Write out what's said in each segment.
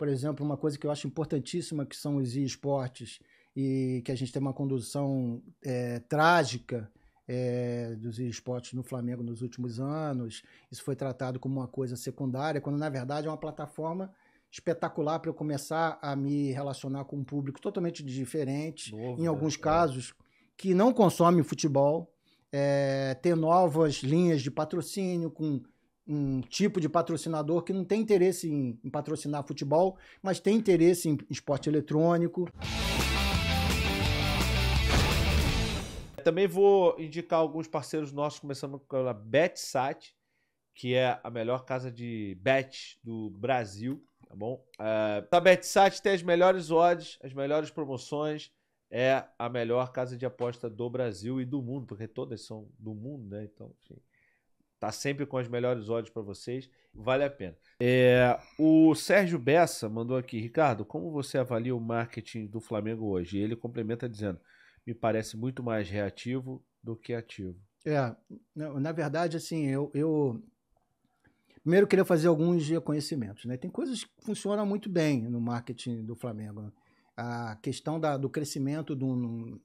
por exemplo, uma coisa que eu acho importantíssima que são os esportes e que a gente tem uma condução é, trágica é, dos esportes no Flamengo nos últimos anos. Isso foi tratado como uma coisa secundária, quando na verdade é uma plataforma espetacular para eu começar a me relacionar com um público totalmente diferente, em né? alguns é. casos, que não consome futebol, é, ter novas linhas de patrocínio com um tipo de patrocinador que não tem interesse em, em patrocinar futebol, mas tem interesse em esporte eletrônico. Também vou indicar alguns parceiros nossos, começando pela BetSat, que é a melhor casa de bet do Brasil, tá bom? Uh, a BetSat tem as melhores odds, as melhores promoções, é a melhor casa de aposta do Brasil e do mundo, porque todas são do mundo, né? Então, enfim. Tá sempre com as melhores odds para vocês. Vale a pena. É, o Sérgio Bessa mandou aqui, Ricardo, como você avalia o marketing do Flamengo hoje? E ele complementa dizendo: me parece muito mais reativo do que ativo. É, na verdade, assim, eu, eu primeiro queria fazer alguns reconhecimentos. Né? Tem coisas que funcionam muito bem no marketing do Flamengo. Né? A questão da, do crescimento do,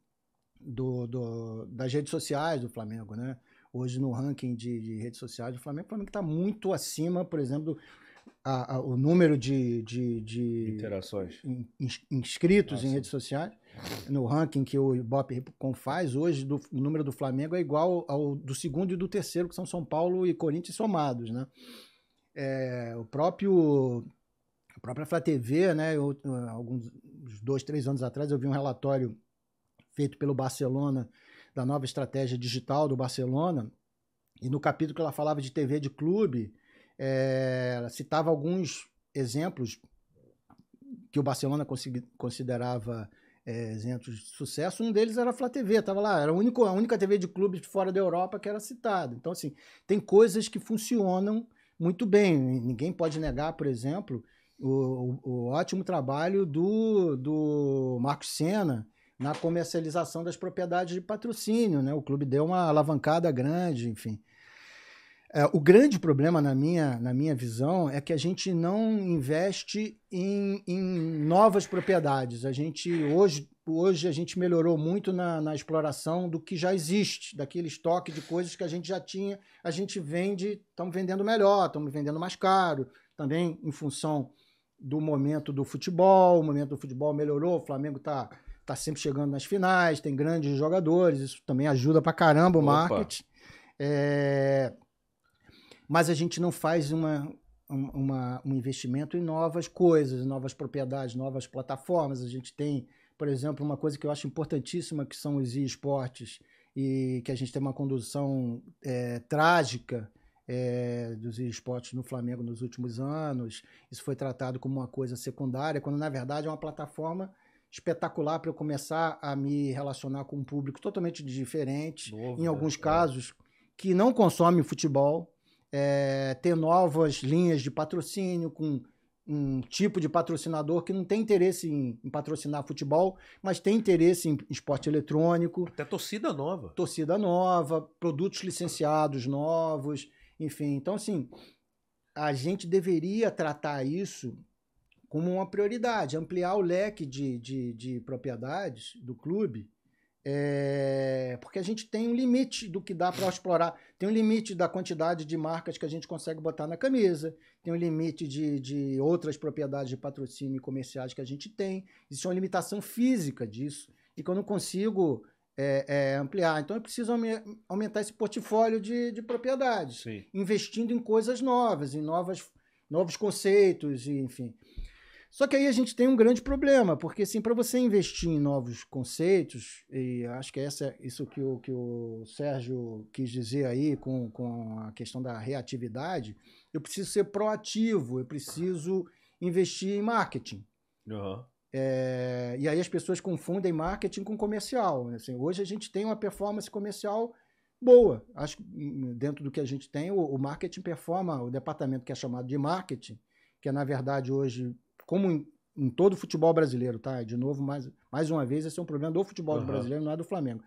do, do, das redes sociais do Flamengo, né? hoje no ranking de, de redes sociais do Flamengo. O Flamengo está muito acima, por exemplo, do, a, a, o número de, de, de interações in, inscritos ah, em redes sociais. No ranking que o Ibope faz hoje, do, o número do Flamengo é igual ao do segundo e do terceiro, que são São Paulo e Corinthians somados, né? É, o próprio a própria Flá TV, né? Eu, alguns dois, três anos atrás, eu vi um relatório feito pelo Barcelona da nova estratégia digital do Barcelona, e no capítulo que ela falava de TV de clube, é, ela citava alguns exemplos que o Barcelona considerava é, exemplos de sucesso. Um deles era a Flá TV, estava lá, era a única, a única TV de clube fora da Europa que era citada. Então, assim, tem coisas que funcionam muito bem. Ninguém pode negar, por exemplo, o, o, o ótimo trabalho do, do Marcos Senna na comercialização das propriedades de patrocínio. Né? O clube deu uma alavancada grande, enfim. É, o grande problema, na minha, na minha visão, é que a gente não investe em, em novas propriedades. A gente hoje, hoje a gente melhorou muito na, na exploração do que já existe, daquele estoque de coisas que a gente já tinha. A gente vende, estamos vendendo melhor, estamos vendendo mais caro, também em função do momento do futebol. O momento do futebol melhorou, o Flamengo está tá sempre chegando nas finais, tem grandes jogadores, isso também ajuda pra caramba o Opa. marketing. É... Mas a gente não faz uma, uma, um investimento em novas coisas, novas propriedades, novas plataformas. A gente tem, por exemplo, uma coisa que eu acho importantíssima, que são os esportes, e que a gente tem uma condução é, trágica é, dos esportes no Flamengo nos últimos anos. Isso foi tratado como uma coisa secundária, quando na verdade é uma plataforma espetacular para eu começar a me relacionar com um público totalmente diferente, Novo, em alguns né? casos, que não consome futebol, é, ter novas linhas de patrocínio com um tipo de patrocinador que não tem interesse em, em, patrocinar futebol, mas tem interesse em esporte eletrônico. Até torcida nova. Torcida nova, produtos licenciados novos, enfim. Então, assim, a gente deveria tratar isso como uma prioridade, ampliar o leque de, de, de propriedades do clube, é, porque a gente tem um limite do que dá para explorar, tem um limite da quantidade de marcas que a gente consegue botar na camisa, tem um limite de, de outras propriedades de patrocínio comerciais que a gente tem, existe uma limitação física disso, e que eu não consigo é, é, ampliar. Então, eu preciso aumentar esse portfólio de, de propriedades, Sim. investindo em coisas novas, em novas, novos conceitos, enfim. Só que aí a gente tem um grande problema, porque assim, para você investir em novos conceitos, e acho que é essa, isso que o, que o Sérgio quis dizer aí com, com a questão da reatividade, eu preciso ser proativo, eu preciso investir em marketing. Uhum. É, e aí as pessoas confundem marketing com comercial. Né? Assim, hoje a gente tem uma performance comercial boa. Acho que hum, dentro do que a gente tem, o, o marketing performa, o departamento que é chamado de marketing, que é, na verdade, hoje como em, em todo o futebol brasileiro, tá? De novo, mais, mais uma vez, esse é um problema do futebol uhum. brasileiro, não é do Flamengo.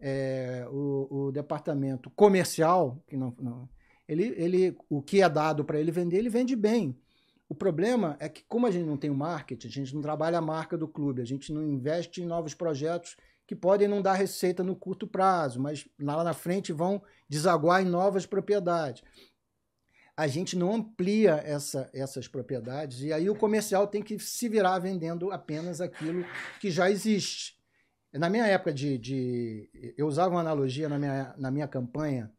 É, o, o, departamento comercial, que não, não ele, ele, o que é dado para ele vender, ele vende bem. O problema é que, como a gente não tem o marketing, a gente não trabalha a marca do clube, a gente não investe em novos projetos que podem não dar receita no curto prazo, mas lá na frente vão desaguar em novas propriedades a gente não amplia essa, essas propriedades. E aí o comercial tem que se virar vendendo apenas aquilo que já existe. Na minha época de. de eu usava uma analogia na minha, na minha campanha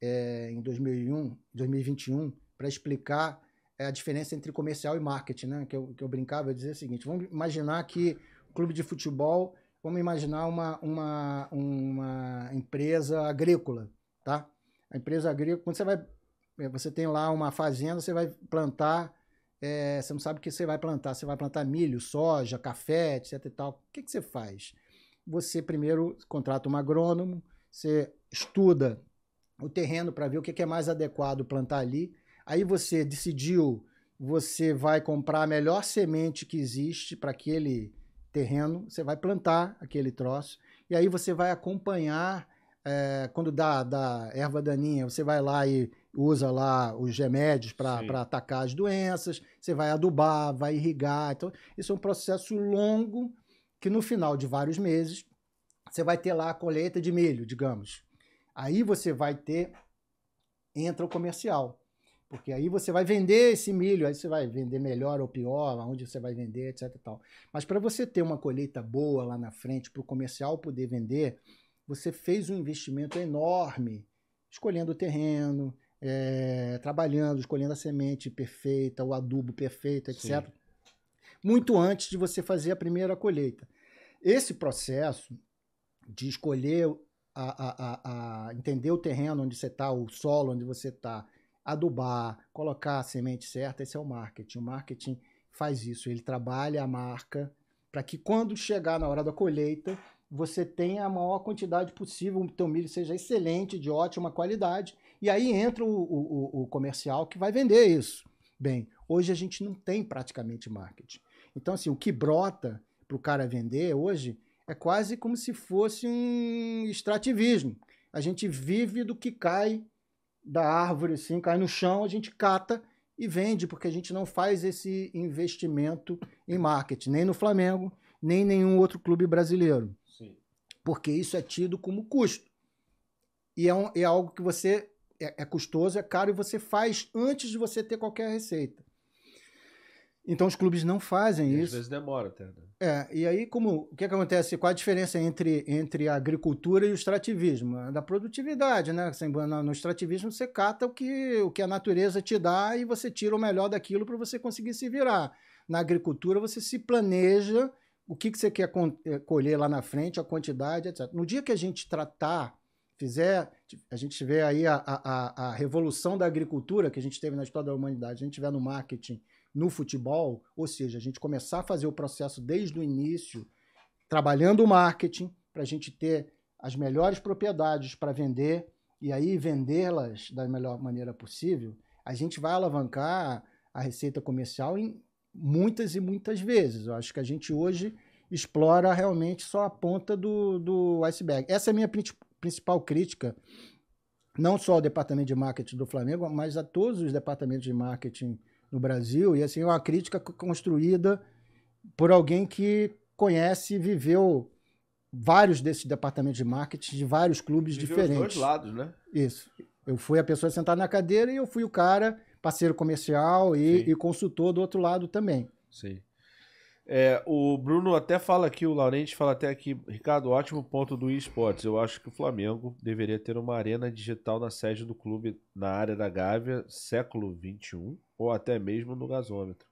é, em 2001, 2021 para explicar é, a diferença entre comercial e marketing, né? Que eu, que eu brincava, eu dizia o seguinte: vamos imaginar que o clube de futebol, vamos imaginar uma, uma, uma empresa agrícola, tá? A empresa agrícola, quando você vai é, você tem lá uma fazenda, você vai plantar, é, você não sabe o que você vai plantar. Você vai plantar milho, soja, café, etc e tal. O que, que você faz? Você primeiro contrata um agrônomo, você estuda o terreno para ver o que, que é mais adequado plantar ali. Aí você decidiu, você vai comprar a melhor semente que existe para aquele terreno, você vai plantar aquele troço, e aí você vai acompanhar é, quando dá, dá erva daninha, você vai lá e usa lá os remédios para atacar as doenças, você vai adubar, vai irrigar. Então, isso é um processo longo que no final de vários meses você vai ter lá a colheita de milho, digamos. Aí você vai ter entra o comercial. Porque aí você vai vender esse milho, aí você vai vender melhor ou pior, aonde você vai vender, etc. Tal. Mas para você ter uma colheita boa lá na frente, para o comercial poder vender, você fez um investimento enorme escolhendo o terreno, é, trabalhando, escolhendo a semente perfeita, o adubo perfeito, etc. Sim. Muito antes de você fazer a primeira colheita. Esse processo de escolher, a, a, a, a entender o terreno onde você está, o solo onde você está, adubar, colocar a semente certa, esse é o marketing. O marketing faz isso, ele trabalha a marca para que quando chegar na hora da colheita, você tenha a maior quantidade possível, o teu milho seja excelente, de ótima qualidade, e aí entra o, o, o comercial que vai vender isso. Bem, hoje a gente não tem praticamente marketing. Então, assim, o que brota para o cara vender hoje é quase como se fosse um extrativismo. A gente vive do que cai da árvore, assim, cai no chão, a gente cata e vende, porque a gente não faz esse investimento em marketing, nem no Flamengo, nem em nenhum outro clube brasileiro porque isso é tido como custo. E é, um, é algo que você é, é, custoso, é caro e você faz antes de você ter qualquer receita. Então os clubes não fazem e isso. Às vezes demora até. Né? É, e aí como o que, é que acontece? Qual a diferença entre, entre a agricultura e o extrativismo? É da produtividade, né? Assim, no extrativismo você cata o que, o que a natureza te dá e você tira o melhor daquilo para você conseguir se virar. Na agricultura você se planeja o que, que você quer eh, colher lá na frente, a quantidade, etc. No dia que a gente tratar, fizer, a gente tiver aí a, a, a revolução da agricultura que a gente teve na história da humanidade, a gente tiver no marketing, no futebol, ou seja, a gente começar a fazer o processo desde o início, trabalhando o marketing, para a gente ter as melhores propriedades para vender e aí vendê-las da melhor maneira possível, a gente vai alavancar a receita comercial em muitas e muitas vezes. Eu acho que a gente hoje explora realmente só a ponta do, do iceberg. Essa é a minha principal crítica, não só ao departamento de marketing do Flamengo, mas a todos os departamentos de marketing no Brasil. E assim, é uma crítica construída por alguém que conhece e viveu vários desses departamentos de marketing de vários clubes viveu diferentes. Os dois lados, né? Isso. Eu fui a pessoa sentada na cadeira e eu fui o cara parceiro comercial e, e consultor do outro lado também. Sim. É, o Bruno até fala aqui, o Laurente fala até aqui, Ricardo, ótimo ponto do Esports. Eu acho que o Flamengo deveria ter uma arena digital na sede do clube na área da Gávea, século XXI, ou até mesmo no gasômetro.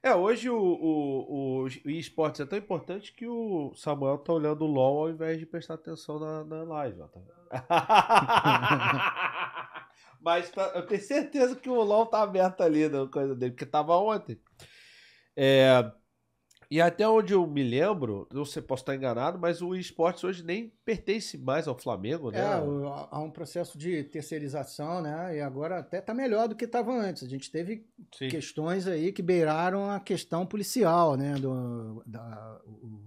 É, hoje o, o, o, o é tão importante que o Samuel tá olhando o LOL ao invés de prestar atenção na, na live. Ó, tá Mas eu tenho certeza que o LOL tá aberto ali na né, coisa dele, porque tava ontem. É, e até onde eu me lembro, não sei, posso estar enganado, mas o esportes hoje nem pertence mais ao Flamengo, né? É, há um processo de terceirização, né? E agora até tá melhor do que estava antes. A gente teve Sim. questões aí que beiraram a questão policial, né? Do, da, o,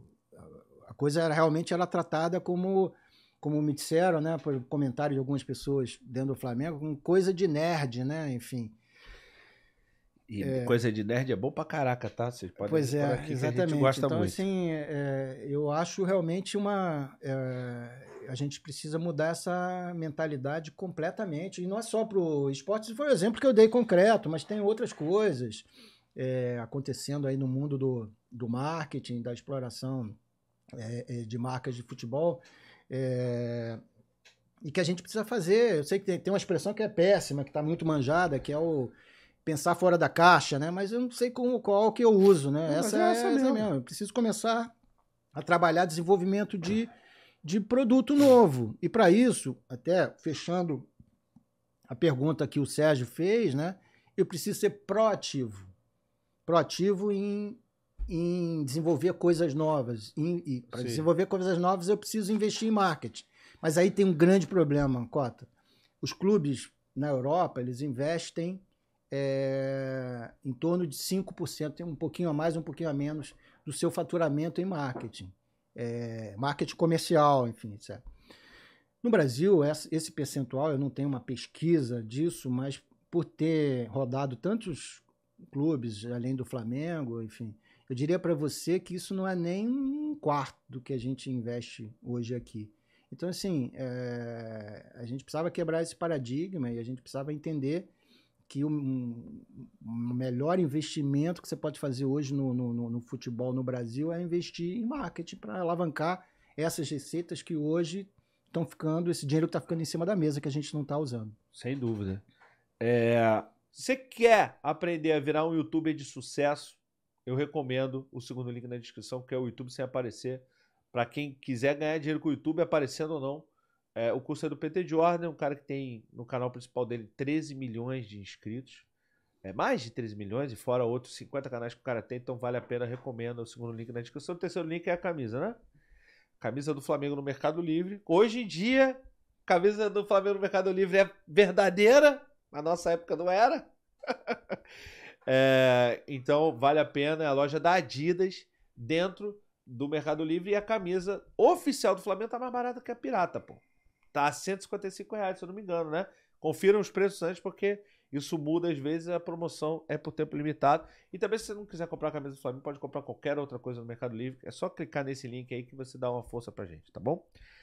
a coisa realmente era tratada como como me disseram, né, por comentário de algumas pessoas dentro do Flamengo, com coisa de nerd, né, enfim. E é, coisa de nerd é bom pra caraca, tá? Vocês podem pois é, aqui, exatamente. a gente gosta então, muito. assim, é, eu acho realmente uma... É, a gente precisa mudar essa mentalidade completamente. E não é só pro esporte, foi o exemplo que eu dei concreto, mas tem outras coisas é, acontecendo aí no mundo do, do marketing, da exploração é, é, de marcas de futebol, é, e que a gente precisa fazer. Eu sei que tem, uma expressão que é péssima, que está muito manjada, que é o pensar fora da caixa, né? Mas eu não sei como, qual que eu uso, né? Não, essa, é, é essa, mesmo. mesmo. Eu preciso começar a trabalhar desenvolvimento de, de produto novo. E para isso, até fechando a pergunta que o Sérgio fez, né? Eu preciso ser proativo. Proativo em em desenvolver coisas novas. E, para desenvolver coisas novas, eu preciso investir em marketing. Mas aí tem um grande problema, Cota. Os clubes na Europa, eles investem é, em torno de 5%, um pouquinho a mais, um pouquinho a menos, do seu faturamento em marketing. É, marketing comercial, enfim, etc. No Brasil, esse percentual, eu não tenho uma pesquisa disso, mas por ter rodado tantos clubes, além do Flamengo, enfim, eu diria para você que isso não é nem um quarto do que a gente investe hoje aqui. Então, assim, é, a gente precisava quebrar esse paradigma e a gente precisava entender que o um, um melhor investimento que você pode fazer hoje no, no, no futebol no Brasil é investir em marketing para alavancar essas receitas que hoje estão ficando, esse dinheiro que está ficando em cima da mesa que a gente não está usando. Sem dúvida. É, você quer aprender a virar um youtuber de sucesso? eu recomendo o segundo link na descrição, que é o YouTube sem aparecer. Para quem quiser ganhar dinheiro com o YouTube, aparecendo ou não, é, o curso é do PT Jordan, um cara que tem no canal principal dele 13 milhões de inscritos. É mais de 13 milhões, e fora outros 50 canais que o cara tem, então vale a pena, recomendo o segundo link na descrição. O terceiro link é a camisa, né? Camisa do Flamengo no Mercado Livre. Hoje em dia, camisa do Flamengo no Mercado Livre é verdadeira. Na nossa época não era. É, então, vale a pena. É a loja da Adidas dentro do Mercado Livre e a camisa oficial do Flamengo tá mais barata que a pirata, pô. Tá a 155 reais, se eu não me engano, né? Confiram os preços antes, porque isso muda às vezes a promoção é por tempo limitado. E também, se você não quiser comprar a camisa do Flamengo, pode comprar qualquer outra coisa no Mercado Livre. É só clicar nesse link aí que você dá uma força pra gente, tá bom?